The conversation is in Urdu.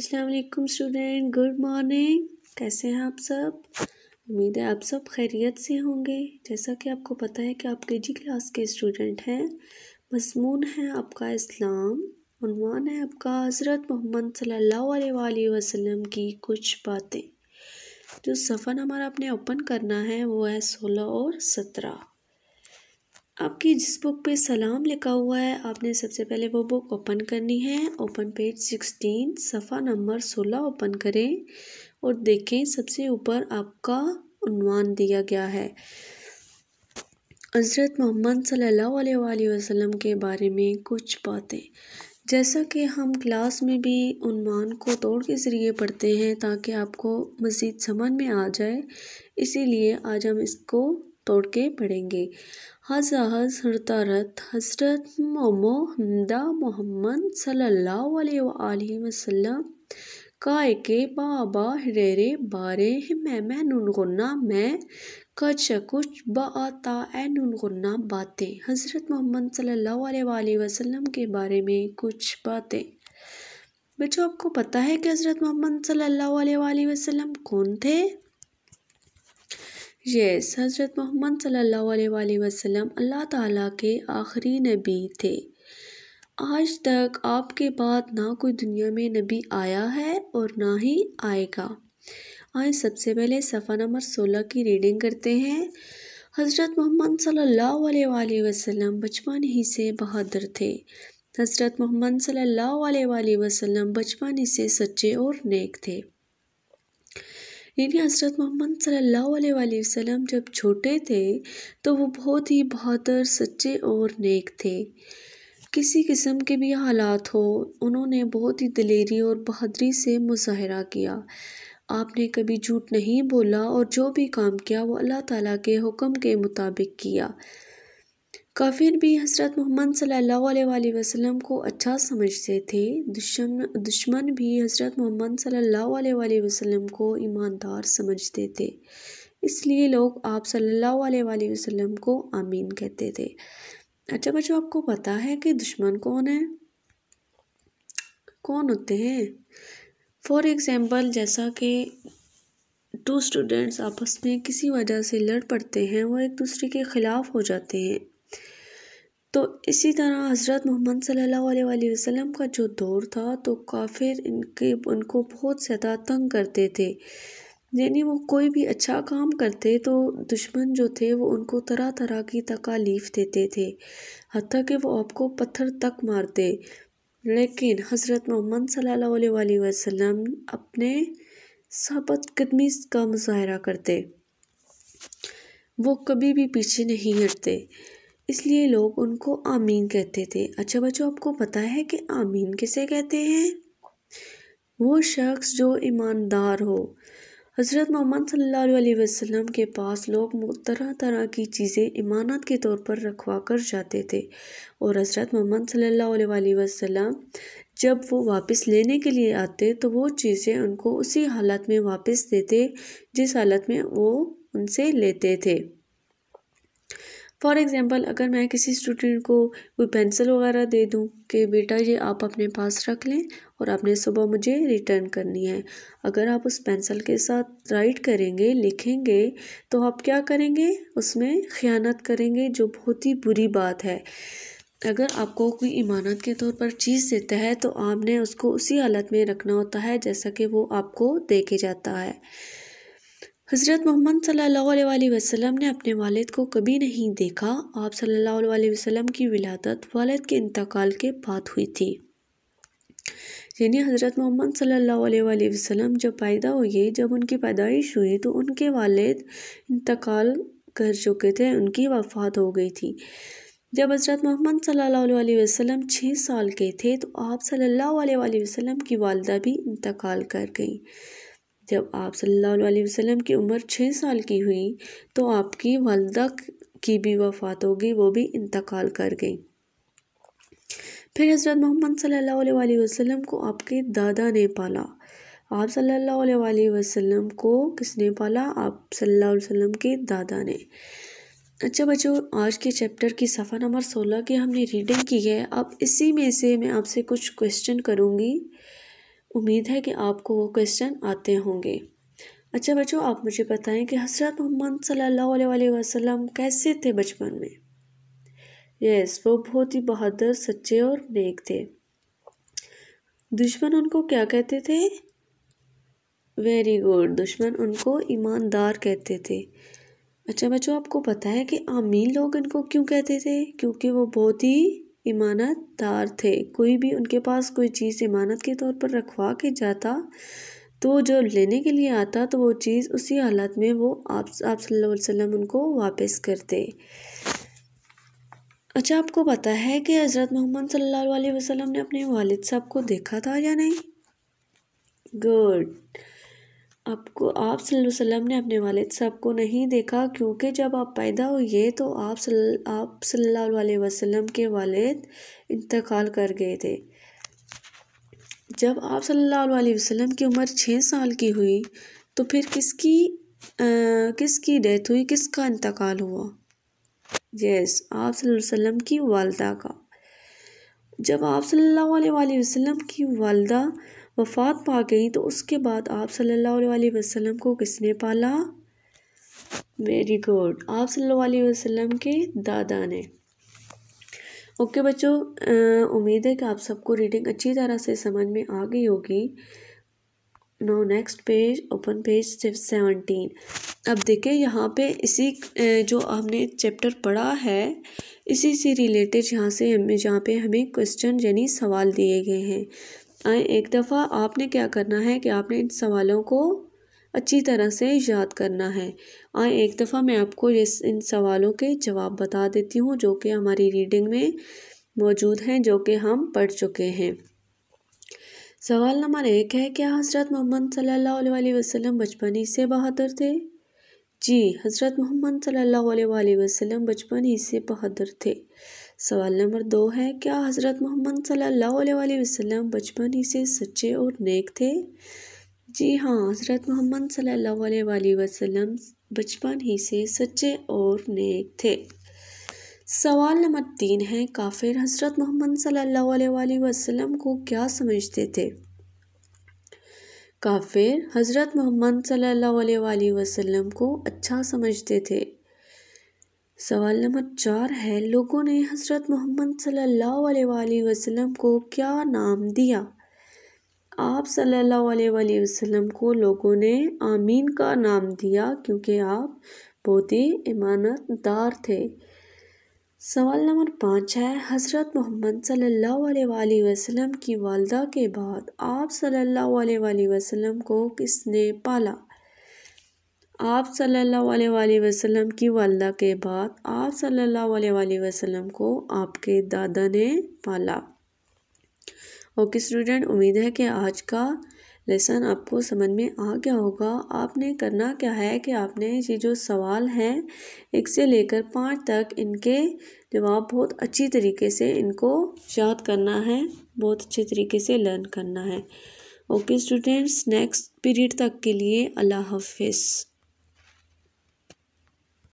السلام علیکم اسٹوڈنٹ گڈ مارننگ کیسے ہیں آپ سب امید ہے آپ سب خیریت سے ہوں گے جیسا کہ آپ کو پتہ ہے کہ آپ کے جی کلاس کے اسٹوڈنٹ ہیں مضمون ہے آپ کا اسلام عنوان ہے آپ کا حضرت محمد صلی اللہ علیہ وسلم کی کچھ باتیں جو سفر ہمارا آپ نے اوپن کرنا ہے وہ ہے سولہ اور سترہ آپ کی جس بک پہ سلام لکھا ہوا ہے آپ نے سب سے پہلے وہ بک اوپن کرنی ہے اوپن پیج سکسٹین صفحہ نمبر سولہ اوپن کریں اور دیکھیں سب سے اوپر آپ کا عنوان دیا گیا ہے حضرت محمد صلی اللہ علیہ وآلہ وسلم کے بارے میں کچھ باتیں جیسا کہ ہم کلاس میں بھی عنوان کو توڑ کے ذریعے پڑھتے ہیں تاکہ آپ کو مزید سمجھ میں آ جائے اسی لیے آج ہم اس کو توڑ کے پڑھیں گے حض حضرت رت حضرت محمد صلی اللہ علیہ وآلہ وسلم کائے کے بابا بارے میں میں میں کچھ کچھ اے نغنہ باتیں حضرت محمد صلی اللہ علیہ وآلہ وسلم کے بارے میں کچھ باتیں بچوں پتہ ہے کہ حضرت محمد صلی اللہ علیہ وآلہ وسلم کون تھے یس حضرت محمد صلی اللہ علیہ وآلہ وسلم اللہ تعالیٰ کے آخری نبی تھے آج تک آپ کے بعد نہ کوئی دنیا میں نبی آیا ہے اور نہ ہی آئے گا آئے سب سے پہلے صفحہ نمبر سولہ کی ریڈنگ کرتے ہیں حضرت محمد صلی اللہ علیہ وآلہ وسلم بچپن ہی سے بہادر تھے حضرت محمد صلی اللہ علیہ وآلہ وسلم بچپن ہی سے سچے اور نیک تھے یعنی حضرت محمد صلی اللہ علیہ وآلہ وسلم جب چھوٹے تھے تو وہ بہت ہی بہادر سچے اور نیک تھے کسی قسم کے بھی حالات ہو انہوں نے بہت ہی دلیری اور بہادری سے مظاہرہ کیا آپ نے کبھی جھوٹ نہیں بولا اور جو بھی کام کیا وہ اللہ تعالیٰ کے حکم کے مطابق کیا کافر بھی حضرت محمد صلی اللہ علیہ وسلم کو اچھا سمجھتے تھے دشمن بھی حضرت محمد صلی اللہ علیہ وسلم کو ایماندار سمجھتے تھے اس لیے لوگ آپ صلی اللہ علیہ وسلم کو آمین کہتے تھے اچھا بچوں آپ کو پتہ ہے کہ دشمن کون ہے کون ہوتے ہیں فار ایگزامپل جیسا کہ ٹو اسٹوڈنٹس آپس میں کسی وجہ سے لڑ پڑتے ہیں وہ ایک دوسرے کے خلاف ہو جاتے ہیں تو اسی طرح حضرت محمد صلی اللہ علیہ وآلہ وسلم کا جو دور تھا تو کافر ان کے ان کو بہت زیادہ تنگ کرتے تھے یعنی وہ کوئی بھی اچھا کام کرتے تو دشمن جو تھے وہ ان کو طرح طرح کی تکالیف دیتے تھے حتیٰ کہ وہ آپ کو پتھر تک مارتے لیکن حضرت محمد صلی اللہ علیہ وآلہ وسلم اپنے ثابت قدمی کا مظاہرہ کرتے وہ کبھی بھی پیچھے نہیں ہٹتے اس لیے لوگ ان کو آمین کہتے تھے اچھا بچوں آپ کو پتہ ہے کہ آمین کسے کہتے ہیں وہ شخص جو ایماندار ہو حضرت محمد صلی اللہ علیہ وسلم کے پاس لوگ طرح طرح کی چیزیں امانت کے طور پر رکھوا کر جاتے تھے اور حضرت محمد صلی اللہ علیہ وسلم جب وہ واپس لینے کے لیے آتے تو وہ چیزیں ان کو اسی حالت میں واپس دیتے جس حالت میں وہ ان سے لیتے تھے فار ایگزامپل اگر میں کسی اسٹوڈنٹ کو کوئی پینسل وغیرہ دے دوں کہ بیٹا یہ آپ اپنے پاس رکھ لیں اور آپ نے صبح مجھے ریٹرن کرنی ہے اگر آپ اس پینسل کے ساتھ رائٹ کریں گے لکھیں گے تو آپ کیا کریں گے اس میں خیانت کریں گے جو بہت ہی بری بات ہے اگر آپ کو کوئی امانت کے طور پر چیز دیتا ہے تو آپ نے اس کو اسی حالت میں رکھنا ہوتا ہے جیسا کہ وہ آپ کو دیکھے جاتا ہے حضرت محمد صلی اللہ علیہ وسلم نے اپنے والد کو کبھی نہیں دیکھا آپ صلی اللہ علیہ وسلم کی ولادت والد کے انتقال کے بعد ہوئی تھی یعنی حضرت محمد صلی اللہ علیہ وسلم جب پیدا ہوئے جب ان کی پیدائش ہوئی تو ان کے والد انتقال کر چکے تھے ان کی وفات ہو گئی تھی جب حضرت محمد صلی اللہ علیہ وسلم چھ سال کے تھے تو آپ صلی اللہ علیہ وسلم کی والدہ بھی انتقال کر گئی جب آپ صلی اللہ علیہ وسلم کی عمر چھ سال کی ہوئی تو آپ کی والدہ کی بھی وفات ہو گئی وہ بھی انتقال کر گئی پھر حضرت محمد صلی اللہ علیہ وسلم کو آپ کے دادا نے پالا آپ صلی اللہ علیہ وسلم کو کس نے پالا آپ صلی اللہ علیہ وسلم کے دادا نے اچھا بچوں آج کے چیپٹر کی صفحہ نمبر سولہ کی ہم نے ریڈنگ کی ہے اب اسی میں سے میں آپ سے کچھ کوشچن کروں گی امید ہے کہ آپ کو وہ کوشچن آتے ہوں گے اچھا بچو آپ مجھے بتائیں کہ حضرت محمد صلی اللہ علیہ وسلم کیسے تھے بچپن میں یس وہ بہت ہی بہادر سچے اور نیک تھے دشمن ان کو کیا کہتے تھے ویری گڈ دشمن ان کو ایماندار کہتے تھے اچھا بچو آپ کو پتا ہے کہ آمین لوگ ان کو کیوں کہتے تھے کیونکہ وہ بہت ہی امانت دار تھے کوئی بھی ان کے پاس کوئی چیز امانت کے طور پر رکھوا کے جاتا تو جو لینے کے لیے آتا تو وہ چیز اسی حالت میں وہ آپ آپ صلی اللہ علیہ وسلم ان کو واپس کرتے اچھا آپ کو پتہ ہے کہ حضرت محمد صلی اللہ علیہ وسلم نے اپنے والد صاحب کو دیکھا تھا یا نہیں گڈ آپ کو آپ صلی اللہ علیہ وسلم نے اپنے والد صاحب کو نہیں دیکھا کیونکہ جب آپ پیدا ہوئے تو آپ صلی آپ صلی اللہ علیہ وسلم کے والد انتقال کر گئے تھے جب آپ صلی اللہ علیہ وسلم کی عمر چھ سال کی ہوئی تو پھر کس کی کس کی ڈیتھ ہوئی کس کا انتقال ہوا یس آپ صلی اللہ علیہ وسلم کی والدہ کا جب آپ صلی اللہ علیہ وسلم کی والدہ وفات پا گئی تو اس کے بعد آپ صلی اللہ علیہ وسلم کو کس نے پالا ویری گڈ آپ صلی اللہ علیہ وسلم کے دادا نے اوکے بچوں امید ہے کہ آپ سب کو ریڈنگ اچھی طرح سے سمجھ میں آ گئی ہوگی no next page open page seventeen اب دیکھیں یہاں پہ اسی جو ہم نے چیپٹر پڑھا ہے اسی سے ریلیٹڈ یہاں سے جہاں پہ ہمیں کوشچن یعنی سوال دیے گئے ہیں آئیں ایک دفعہ آپ نے کیا کرنا ہے کہ آپ نے ان سوالوں کو اچھی طرح سے یاد کرنا ہے آئیں ایک دفعہ میں آپ کو اس ان سوالوں کے جواب بتا دیتی ہوں جو کہ ہماری ریڈنگ میں موجود ہیں جو کہ ہم پڑھ چکے ہیں سوال نمبر ایک ہے کیا حضرت محمد صلی اللہ علیہ وسلم بچپن ہی سے بہادر تھے جی حضرت محمد صلی اللہ علیہ وسلم بچپن ہی سے بہادر تھے سوال نمبر دو ہے کیا حضرت محمد صلی اللہ علیہ وسلم بچپن ہی سے سچے اور نیک تھے جی ہاں حضرت محمد صلی اللہ علیہ وسلم بچپن ہی سے سچے اور نیک تھے سوال نمبر تین ہے کافر حضرت محمد صلی اللہ علیہ وسلم کو کیا سمجھتے تھے کافر حضرت محمد صلی اللہ علیہ وسلم کو اچھا سمجھتے تھے سوال نمبر چار ہے لوگوں نے حضرت محمد صلی اللہ علیہ وآلہ وسلم کو کیا نام دیا آپ صلی اللہ علیہ وآلہ وسلم کو لوگوں نے آمین کا نام دیا کیونکہ آپ بہت ہی امانت دار تھے سوال نمبر پانچ ہے حضرت محمد صلی اللہ علیہ وآلہ وسلم کی والدہ کے بعد آپ صلی اللہ علیہ وآلہ وسلم کو کس نے پالا آپ صلی اللہ علیہ وآلہ وسلم کی والدہ کے بعد آپ صلی اللہ علیہ وآلہ وسلم کو آپ کے دادا نے پالا اوکے اسٹوڈنٹ امید ہے کہ آج کا لیسن آپ کو سمجھ میں آ گیا ہوگا آپ نے کرنا کیا ہے کہ آپ نے یہ جو سوال ہیں ایک سے لے کر پانچ تک ان کے جواب بہت اچھی طریقے سے ان کو یاد کرنا ہے بہت اچھے طریقے سے لرن کرنا ہے اوکے اسٹوڈنٹس نیکسٹ پیریڈ تک کے لیے اللہ حافظ